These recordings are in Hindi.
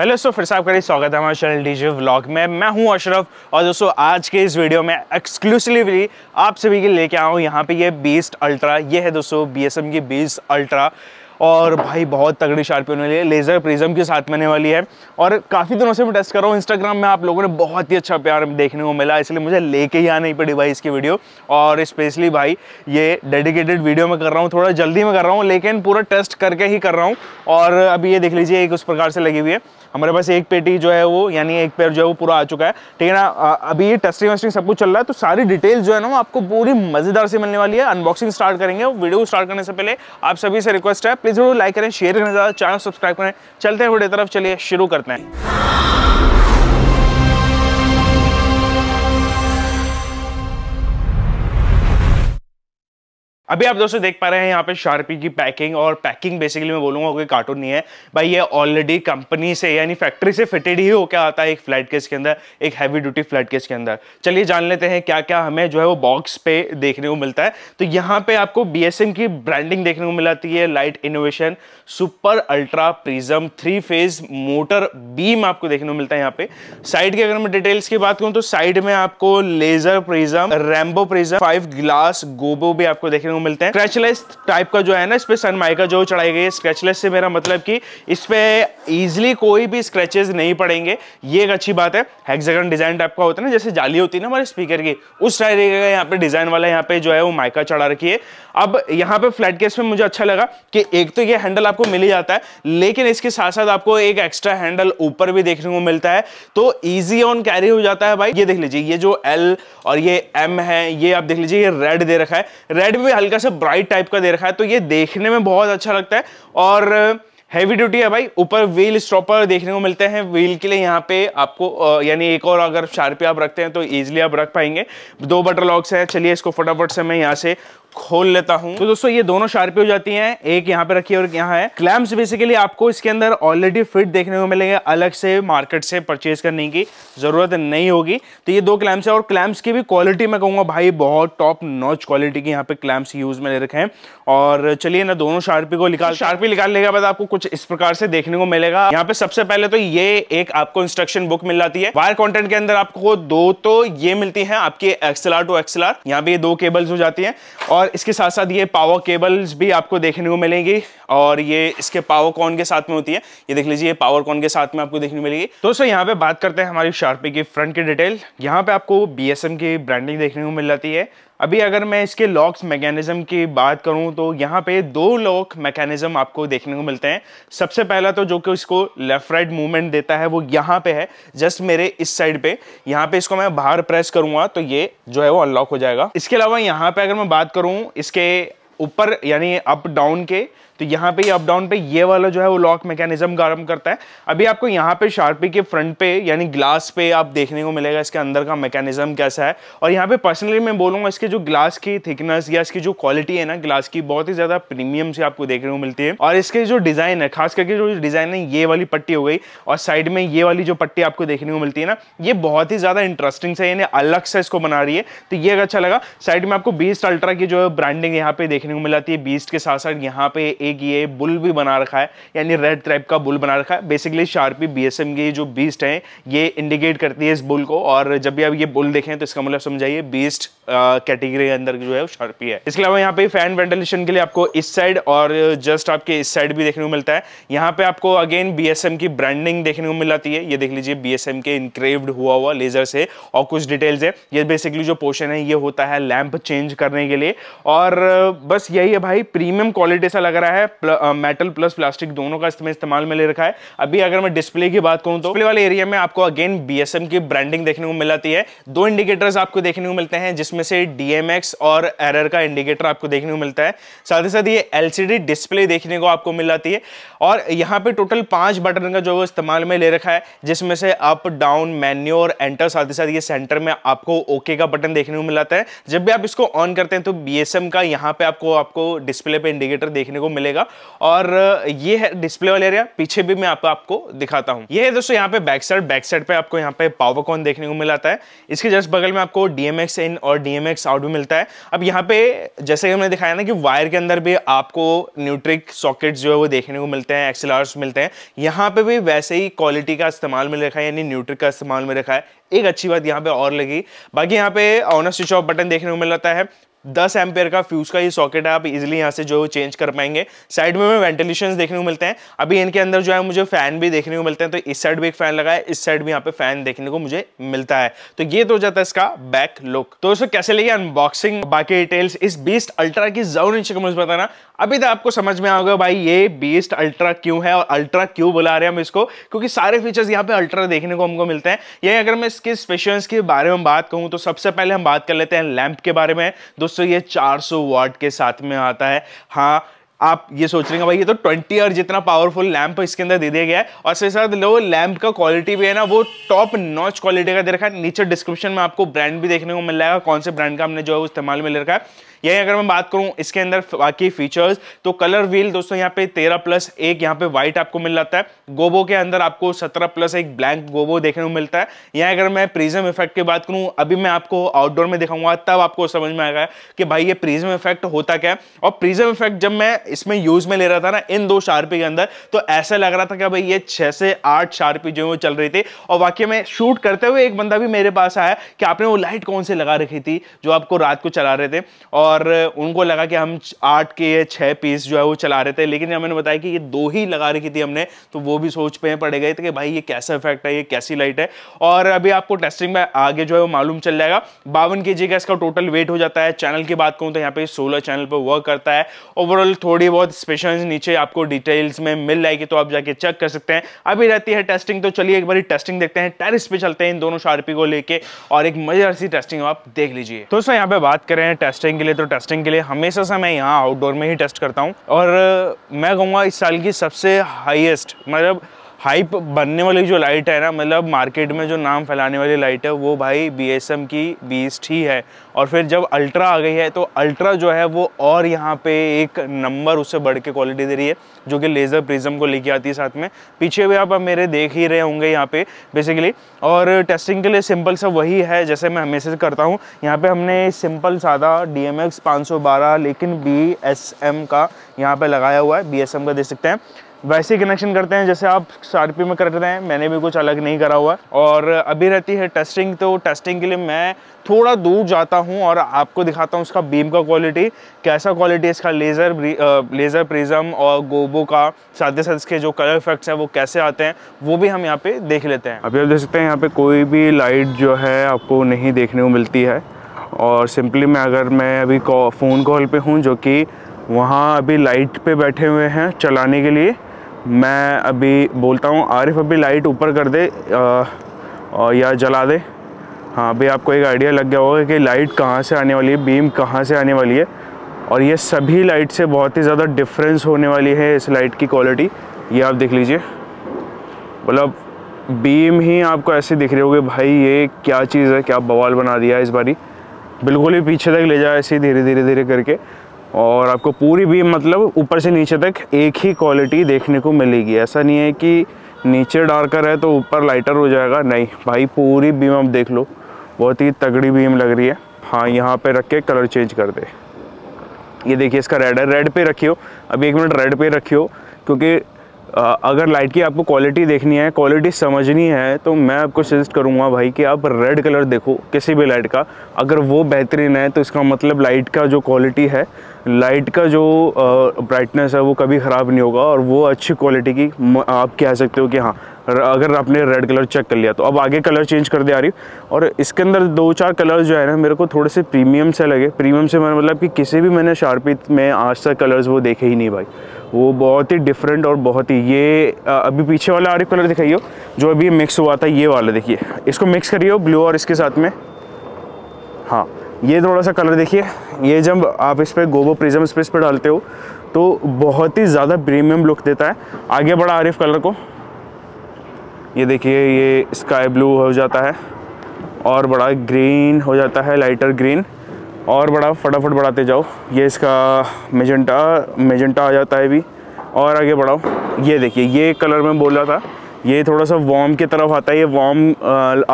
हेलो दोस्तों फिर से आपका स्वागत है हमारे चैनल डीजे व्लॉग में मैं हूं अशरफ और दोस्तों आज के इस वीडियो में एक्सक्लूसिवली आप सभी के लेके आया हूं यहाँ पे ये बीस्ट अल्ट्रा ये है दोस्तों बीएसएम की बीस्ट अल्ट्रा और भाई बहुत तगड़ी शार्पी होने वाली है लेज़र प्रिज्म के साथ मैंने वाली है और काफ़ी दिनों से मैं टेस्ट कर रहा हूँ इंस्टाग्राम में आप लोगों ने बहुत ही अच्छा प्यार देखने को मिला इसलिए मुझे लेके ही आना ही पड़ी भाई इसकी वीडियो और स्पेशली भाई ये डेडिकेटेड वीडियो में कर रहा हूँ थोड़ा जल्दी में कर रहा हूँ लेकिन पूरा टेस्ट करके ही कर रहा हूँ और अभी ये देख लीजिए एक उस प्रकार से लगी हुई है हमारे पास एक पेटी जो है वो यानी एक पेयर जो है वो पूरा आ चुका है ठीक है ना अभी ये टेस्टिंग वेस्टिंग सब कुछ चल रहा है तो सारी डिटेल्स जो है ना वो आपको पूरी मज़ेदार से मिलने वाली है अनबॉक्सिंग स्टार्ट करेंगे वीडियो स्टार्ट करने से पहले आप सभी से रिक्वेस्ट है प्लीज़ जरूर लाइक करें शेयर करें ज़्यादा चैनल सब्सक्राइब करें चलते हैं वीडियो तरफ चलिए शुरू करते हैं अभी आप दोस्तों देख पा रहे हैं यहाँ पे शार्पी की पैकिंग और पैकिंग बेसिकली मैं बोलूंगा कोई कार्टून नहीं है भाई ये ऑलरेडी कंपनी से यानी फैक्ट्री से फिटेड ही होकर आता है एक फ्लैट केस के अंदर एक हैवी ड्यूटी फ्लैट केस के अंदर चलिए जान लेते हैं क्या क्या हमें जो है वो बॉक्स पे देखने को मिलता है तो यहाँ पे आपको बी की ब्रांडिंग देखने को मिलाती है light innovation super ultra prism three phase motor beam आपको देखने को मिलता है यहाँ पे साइड की अगर मैं डिटेल्स की बात करूँ तो साइड में आपको laser prism rainbow prism five glass gobo भी आपको देखने को मिलते हैं स्क्रेचलेस टाइप का जो है ना इस पर सनमाइका जो चढ़ाई गई है स्क्रेचलेस से मेरा मतलब कि इस पर ईजिली कोई भी स्क्रेचेज नहीं पड़ेंगे ये एक अच्छी बात है हेक्सागन डिजाइन टाइप का होता है ना जैसे जाली होती है ना हमारे स्पीकर की उस टाइप का यहाँ पे डिजाइन वाला यहाँ पे जो है वो माइका चढ़ा रखी है अब यहाँ पे फ्लैट केस में मुझे अच्छा लगा कि एक तो ये हैंडल आपको मिल ही जाता है लेकिन इसके साथ साथ आपको एक एक्स्ट्रा हैंडल ऊपर भी देखने को मिलता है तो इजी ऑन कैरी हो जाता है भाई ये देख लीजिए ये जो एल और ये एम है ये आप देख लीजिए ये रेड दे रखा है रेड भी हल्का सा ब्राइट टाइप का दे रखा है तो ये देखने में बहुत अच्छा लगता है और हैवी ड्यूटी है भाई ऊपर व्हील स्टॉपर देखने को मिलते हैं व्हील के लिए यहाँ पे आपको यानी एक और अगर शार्पी आप रखते हैं तो ईजिली आप रख पाएंगे दो बटर लॉक्स हैं चलिए इसको फटाफट से मैं यहाँ से खोल लेता हूँ तो दोस्तों ये दोनों शार्पी हो जाती हैं एक यहाँ पे रखी है और यहाँ है क्लैम्स बेसिकली आपको इसके अंदर ऑलरेडी फिट देखने को मिलेंगे अलग से मार्केट से परचेज करने की जरूरत नहीं होगी तो ये दो क्लैम्स है और क्लैम्स की भी क्वालिटी मैं कहूंगा भाई बहुत टॉप नॉच क्वालिटी की यहाँ पे क्लैम्स यूज में ले रखे हैं और चलिए ना दोनों शार्पी को निकाल शार्पी निकालने के बाद आपको कुछ इस प्रकार से देखने को मिलेगा यहाँ पे सबसे पहले तो ये एक आपको इंस्ट्रक्शन बुक मिल जाती है वायर कॉन्टेंट के अंदर आपको दो तो ये मिलती है आपकी एक्सएलआर टू एक्सएलआर यहाँ पे दो केबल्स हो जाती है और और इसके साथ साथ ये पावर केबल्स भी आपको देखने को मिलेंगी और ये इसके पावर कॉन के साथ में होती है ये देख लीजिए पावर कॉन के साथ में आपको देखने को मिलेगी दोस्तों यहाँ पे बात करते हैं हमारी शार्पी की फ्रंट की डिटेल यहाँ पे आपको बी की ब्रांडिंग देखने को मिल जाती है अभी अगर मैं इसके लॉक्स मैकेनिज़्म की बात करूं तो यहाँ पे दो लॉक मैकेनिज़्म आपको देखने को मिलते हैं सबसे पहला तो जो कि इसको लेफ़्ट राइट मूवमेंट देता है वो यहाँ पे है जस्ट मेरे इस साइड पे यहाँ पे इसको मैं बाहर प्रेस करूंगा तो ये जो है वो अनलॉक हो जाएगा इसके अलावा यहाँ पे अगर मैं बात करूँ इसके ऊपर यानी अप डाउन के तो यहाँ पे अप डाउन पे ये वाला जो है वो लॉक मैकेनिज्म गर्म करता है अभी आपको यहाँ पे शार्पी के फ्रंट पे यानी ग्लास पे आप देखने को मिलेगा इसके अंदर का मैकेनिज्म कैसा है और यहाँ पे पर्सनली मैं बोलूँगा इसके जो ग्लास की थिकनेस या इसकी जो क्वालिटी है ना ग्लास की बहुत ही ज़्यादा प्रीमियम से आपको देखने को मिलती है और इसके जो डिज़ाइन है खास करके जो डिज़ाइन है ये वाली पट्टी हो गई और साइड में ये वाली जो पट्टी आपको देखने को मिलती है ना ये बहुत ही ज़्यादा इंटरेस्टिंग से यानी अलग से इसको बना रही है तो ये अच्छा लगा साइड में आपको बीस्ट अल्ट्रा की जो ब्रांडिंग यहाँ पे देखने को मिलाती है बीस्ट के साथ साथ यहाँ पे एक ये बुल भी बना रखा है यानी रेड ट्रैप का बुल बना रखा है basically Sharpy B S M की जो बीस्ट हैं ये इंडिकेट करती है इस बुल को और जब भी आप ये बुल देखें तो इसका मतलब समझाइए बीस्ट कैटेगरी के अंदर जो है शार्पी है इसके अलावा यहाँ पे फैन वेंटिलेशन के लिए आपको इस साइड और जस्ट आपके इस साइड भी देखने को मिलता है यहाँ पे आपको अगेन बी की ब्रांडिंग देखने को मिल जाती है ये देख लीजिए बी के इनक्रेव्ड हुआ हुआ लेजर से और कुछ डिटेल्स है ये बेसिकली जो पोर्शन है ये होता है लैम्प चेंज करने के लिए और बस यही है भाई प्रीमियम क्वालिटी सा लग रहा है रखा है प्ल, आ, मेटल प्लस प्लास्टिक दोनों का इस्तेमाल इस्तेमाल में ले रखा है अभी अगर मैं डिस्प्ले की बात करूं तो डिस्प्ले वाले एरिया में आपको अगेन बी की ब्रांडिंग देखने को मिल है दो इंडिकेटर्स आपको देखने को मिलते हैं जिसमें से डीएमएक्स और एरर का इंडिकेटर आपको देखने को मिलता है साथ ही साथ ये एलसीडी डिस्प्ले देखने को आपको मिल जाती है और यहाँ पे टोटल पांच बटन का जो इस्तेमाल में ले रखा है जिसमें से अप डाउन मेन्यू और एंटर साथ ही साथ ये सेंटर में आपको ओके का बटन देखने को मिलता है जब भी आप इसको ऑन करते हैं तो बी का यहाँ पे आपको आपको डिस्प्ले पे इंडिकेटर देखने को मिल मिलेगा और ये है डिस्प्ले वाले एरिया पीछे भी मैं आप, आपको दिखाता हूँ ये है दोस्तों यहाँ पे बैक साइड बैक साइड पे आपको यहाँ पे पावर कॉन देखने को मिलाता है इसके जस्ट बगल में आपको डीएमएक्स इन और डीएमएक्स आउट भी मिलता है अब यहाँ पे जैसे कि हमने दिखाया ना कि वायर के अंदर भी आपको न्यूट्रिक सॉकेट जो है वो देखने को मिलते हैं एक्सलार्स मिलते हैं यहाँ पे भी वैसे ही क्वालिटी का इस्तेमाल में रखा है यानी न्यूट्रिक का इस्तेमाल में रखा है एक अच्छी बात यहाँ पे और लगी बाकी यहाँ पे ऑनर स्विच ऑफ बटन देखने को मिल जाता है दस एम्पेयर का फ्यूज का ये सॉकेट है आप इजिली यहाँ से जो चेंज कर पाएंगे साइड में वेंटिलेशन देखने को मिलते हैं अभी इनके अंदर जो है मुझे फैन भी देखने को मिलते हैं तो इस साइड भी एक फैन लगा है इस साइड भी यहाँ पे फैन देखने को मुझे मिलता है तो ये तो जाता है इसका बैक लुक तो दोस्तों कैसे लगी अनबॉक्सिंग बाकी डिटेल्स इस बीस्ट अल्ट्रा की जरूर का मुझे बताना अभी तो आपको समझ में आओगे भाई ये बीस्ट अल्ट्रा क्यों है और अल्ट्रा क्यों बुला रहे हैं हम इसको क्योंकि सारे फीचर्स यहाँ पे अल्ट्रा देखने को हमको मिलते हैं यही अगर मैं इसके स्पेशल के बारे में बात कहूँ तो सबसे पहले हम बात कर लेते हैं लैंप के बारे में दोस्तों दोस्तों ये 400 सौ वाट के साथ में आता है हाँ आप ये सोच रहे हैं भाई ये तो 20 आर जितना पावरफुल लैंप इसके अंदर दे दिया गया है और इसके साथ लो लैंप का क्वालिटी भी है ना वो टॉप नॉच क्वालिटी का दे रखा है नीचे डिस्क्रिप्शन में आपको ब्रांड भी देखने को मिल जाएगा कौन से ब्रांड का हमने जो है इस्तेमाल में ले रखा है यही अगर मैं बात करूँ इसके अंदर बाकी फीचर्स तो कलर व्हील दोस्तों यहाँ पे तेरह प्लस एक यहाँ पे व्हाइट आपको मिल जाता है गोबो के अंदर आपको सत्रह प्लस एक ब्लैंक गोबो देखने को मिलता है यहाँ अगर मैं प्रीजम इफेक्ट की बात करूँ अभी मैं आपको आउटडोर में दिखाऊंगा तब आपको समझ में आएगा कि भाई ये प्रीजम इफेक्ट होता क्या है और प्रीजम इफेक्ट जब मैं इसमें यूज में ले रहा था ना इन दो शार्पी के अंदर तो ऐसा लग रहा था कि भाई ये छः से आठ शार्पी जो है वो चल रही थी और वाकई में शूट करते हुए एक बंदा भी मेरे पास आया कि आपने वो लाइट कौन से लगा रखी थी जो आपको रात को चला रहे थे और और उनको लगा कि हम आठ के ये छः पीस जो है वो चला रहे थे लेकिन जब मैंने बताया कि ये दो ही लगा रखी थी हमने तो वो भी सोच पे पड़े गए थे कि भाई ये कैसा इफेक्ट है ये कैसी लाइट है और अभी आपको टेस्टिंग में आगे जो है वो मालूम चल जाएगा बावन के का इसका टोटल वेट हो जाता है चैनल की बात करूँ तो यहाँ पर सोलह चैनल पर वर्क करता है ओवरऑल थोड़ी बहुत स्पेशल नीचे आपको डिटेल्स में मिल जाएगी तो आप जाके चेक कर सकते हैं अभी रहती है टेस्टिंग तो चलिए एक बार टेस्टिंग देखते हैं टेरिस पे चलते हैं इन दोनों शार्पी को लेकर और एक मजेदार सी टेस्टिंग आप देख लीजिए दोस्तों यहाँ पे बात करें टेस्टिंग के लिए तो टेस्टिंग के लिए हमेशा से मैं यहाँ आउटडोर में ही टेस्ट करता हूँ और मैं कहूँगा इस साल की सबसे हाईएस्ट मतलब हाइप बनने वाली जो लाइट है ना मतलब मार्केट में जो नाम फैलाने वाली लाइट है वो भाई बी की बीस्ट ही है और फिर जब अल्ट्रा आ गई है तो अल्ट्रा जो है वो और यहाँ पे एक नंबर उससे बढ़ के क्वालिटी दे रही है जो कि लेज़र प्रिज्म को लेके आती है साथ में पीछे भी आप मेरे देख ही रहे होंगे यहाँ पे बेसिकली और टेस्टिंग के लिए सिंपल सा वही है जैसे मैं हमेशा करता हूँ यहाँ पर हमने सिंपल सादा डी एम लेकिन बी का यहाँ पर लगाया हुआ है बी का देख सकते हैं वैसे कनेक्शन करते हैं जैसे आप पी में कर रहे हैं मैंने भी कुछ अलग नहीं करा हुआ और अभी रहती है टेस्टिंग तो टेस्टिंग के लिए मैं थोड़ा दूर जाता हूँ और आपको दिखाता हूँ उसका बीम का क्वालिटी कैसा क्वालिटी है इसका लेज़र लेज़र प्रिज्म और गोबो का साथ ही साथ इसके जो कलर इफेक्ट्स हैं वो कैसे आते हैं वो भी हम यहाँ पर देख लेते हैं अभी आप देख सकते हैं यहाँ पर कोई भी लाइट जो है आपको नहीं देखने को मिलती है और सिंपली मैं अगर मैं अभी फ़ोन कॉल पर हूँ जो कि वहाँ अभी लाइट पे बैठे हुए हैं चलाने के लिए मैं अभी बोलता हूँ आरिफ अभी लाइट ऊपर कर दे और या जला दे हाँ अभी आपको एक आइडिया लग गया होगा कि लाइट कहाँ से आने वाली है बीम कहाँ से आने वाली है और ये सभी लाइट से बहुत ही ज़्यादा डिफरेंस होने वाली है इस लाइट की क्वालिटी ये आप देख लीजिए मतलब बीम ही आपको ऐसे दिख रही होगी भाई ये क्या चीज़ है क्या बवाल बना दिया इस बारी बिल्कुल ही पीछे तक ले जाए ऐसे धीरे धीरे धीरे करके और आपको पूरी भी मतलब ऊपर से नीचे तक एक ही क्वालिटी देखने को मिलेगी ऐसा नहीं है कि नीचे डार्कर है तो ऊपर लाइटर हो जाएगा नहीं भाई पूरी बीम आप देख लो बहुत ही तगड़ी बीम लग रही है हाँ यहाँ पे रख के कलर चेंज कर दे ये देखिए इसका रेड है रेड पे रखियो अभी एक मिनट रेड पे रखियो क्योंकि अगर लाइट की आपको क्वालिटी देखनी है क्वालिटी समझनी है तो मैं आपको सजेस्ट करूँगा भाई कि आप रेड कलर देखो किसी भी लाइट का अगर वो बेहतरीन है तो इसका मतलब लाइट का जो क्वालिटी है लाइट का जो ब्राइटनेस है वो कभी ख़राब नहीं होगा और वो अच्छी क्वालिटी की आप कह सकते हो कि हाँ अगर आपने रेड कलर चेक कर लिया तो अब आगे कलर चेंज कर दे आ रही और इसके अंदर दो चार कलर जो है ना मेरे को थोड़े से प्रीमियम से लगे प्रीमियम से मैंने मतलब कि किसी भी मैंने शार्पित में आज तक कलर्स वो देखे ही नहीं भाई वो बहुत ही डिफरेंट और बहुत ही ये अभी पीछे वाला आरिफ कलर दिखाइए जो अभी मिक्स हुआ था ये वाला देखिए इसको मिक्स करिए ब्लू और इसके साथ में हाँ ये थोड़ा सा कलर देखिए ये जब आप इस पर गोबो प्रिजम स्पेस पर डालते हो तो बहुत ही ज़्यादा प्रीमियम लुक देता है आगे बढ़ा आरिफ कलर को ये देखिए ये स्काई ब्लू हो जाता है और बड़ा ग्रीन हो जाता है लाइटर ग्रीन और बड़ा फटाफट बढ़ाते जाओ ये इसका मेजेंटा मेजेंटा आ जाता है अभी और आगे बढ़ाओ ये देखिए ये कलर में बोला था ये थोड़ा सा वॉम की तरफ आता है ये वॉम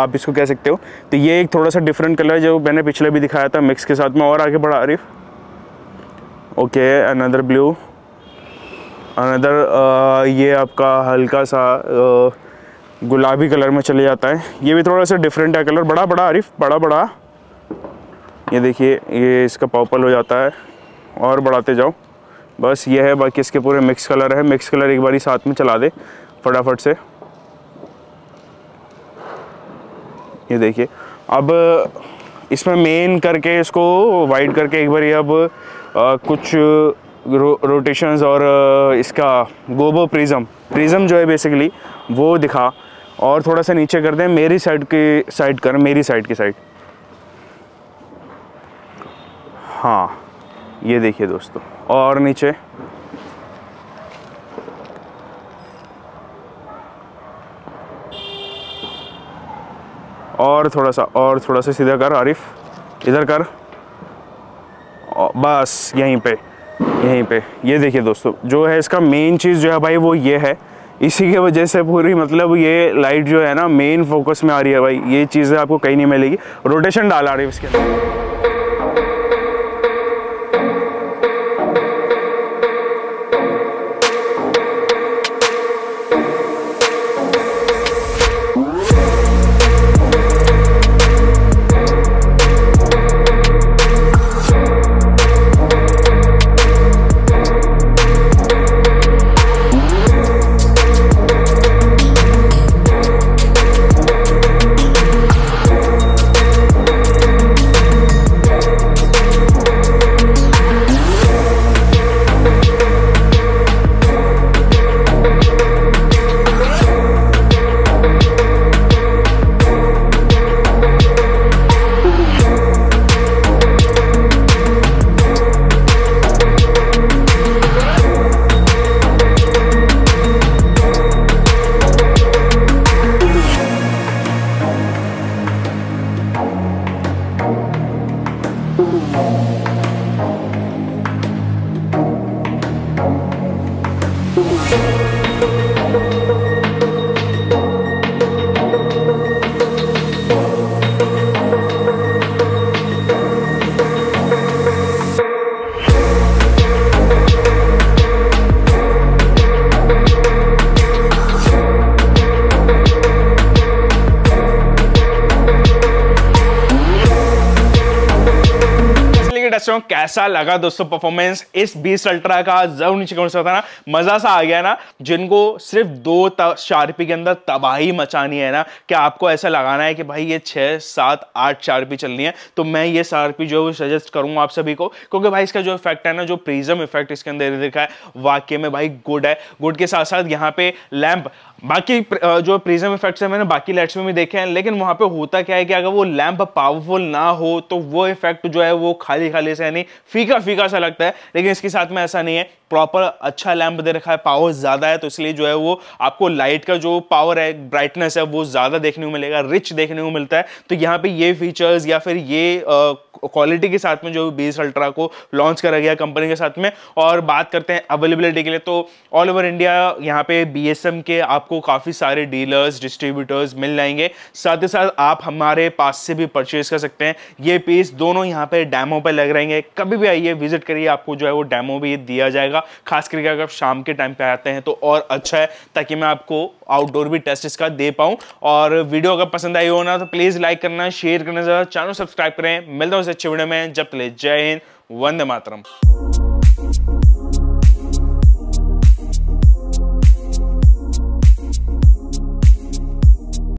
आप इसको कह सकते हो तो ये एक थोड़ा सा डिफरेंट कलर है जो मैंने पिछले भी दिखाया था मिक्स के साथ में और आगे बढ़ा Arif okay another blue another ये आपका हल्का सा गुलाबी कलर में चले जाता है ये भी थोड़ा सा डिफरेंट है कलर बड़ा बड़ा आरिफ बड़ा बड़ा ये देखिए ये इसका पर्पल हो जाता है और बढ़ाते जाओ बस ये है बाकी इसके पूरे मिक्स कलर है मिक्स कलर एक बार ही साथ में चला दे फटाफट से ये देखिए अब इसमें मेन करके इसको वाइट करके एक बार अब आ, कुछ रो, रोटेशंस और इसका गोबो प्रिज्म प्रिज्म जो है बेसिकली वो दिखा और थोड़ा सा नीचे कर दें मेरी साइड की साइड कर मेरी साइड की साइड हाँ ये देखिए दोस्तों और नीचे और थोड़ा सा और थोड़ा सा सीधा कर आरिफ इधर कर बस यहीं पे यहीं पे ये देखिए दोस्तों जो है इसका मेन चीज़ जो है भाई वो ये है इसी की वजह से पूरी मतलब ये लाइट जो है ना मेन फोकस में आ रही है भाई ये चीज़ें आपको कहीं नहीं मिलेगी रोटेशन डाला रही है इसके अंदर कैसा लगा दोस्तों परफॉर्मेंस इस बीस अल्ट्रा का जरूर नीचे कमेंट्स ना मजा सा आ गया ना जिनको सिर्फ दो शार्पी के अंदर तबाही मचानी है ना कि आपको ऐसा लगाना है कि भाई ये छः सात आठ शार्पी चलनी है तो मैं ये शार्पी जो है सजेस्ट करूंगा आप सभी को क्योंकि भाई इसका जो इफेक्ट है ना जो प्रीजम इफेक्ट इसके अंदर दिखा है वाक्य में भाई गुड है गुड के साथ साथ यहाँ पे लैम्प बाकी जो प्रिज्म इफेक्ट्स है मैंने बाकी लाइट्स में भी देखे हैं लेकिन वहाँ पे होता क्या है कि अगर वो लैंप पावरफुल ना हो तो वो इफेक्ट जो है वो खाली खाली से यानी फीका फीका सा लगता है लेकिन इसके साथ में ऐसा नहीं है प्रॉपर अच्छा लैंप दे रखा है पावर ज़्यादा है तो इसलिए जो है वो आपको लाइट का जो पावर है ब्राइटनेस है वो ज़्यादा देखने को मिलेगा रिच देखने को मिलता है तो यहाँ पर ये फीचर्स या फिर ये क्वालिटी के साथ में जो बीस अल्ट्रा को लॉन्च करा गया कंपनी के साथ में और बात करते हैं अवेलेबिलिटी के लिए तो ऑल ओवर इंडिया यहाँ पे बी के आप आपको काफ़ी सारे डीलर्स डिस्ट्रीब्यूटर्स मिल जाएंगे साथ ही साथ आप हमारे पास से भी परचेज कर सकते हैं ये पीस दोनों यहाँ पे डैमो पे लग रहेंगे कभी भी आइए विजिट करिए आपको जो है वो डैमो भी दिया जाएगा खास करके अगर आप शाम के टाइम पर आते हैं तो और अच्छा है ताकि मैं आपको आउटडोर भी टेस्ट इसका दे पाऊँ और वीडियो अगर पसंद आई हो ना तो प्लीज़ लाइक करना शेयर करना ज़्यादा चैनल सब्सक्राइब करें मिलता हूँ अच्छे वीडियो में जब ले जय हिंद वंदे मातरम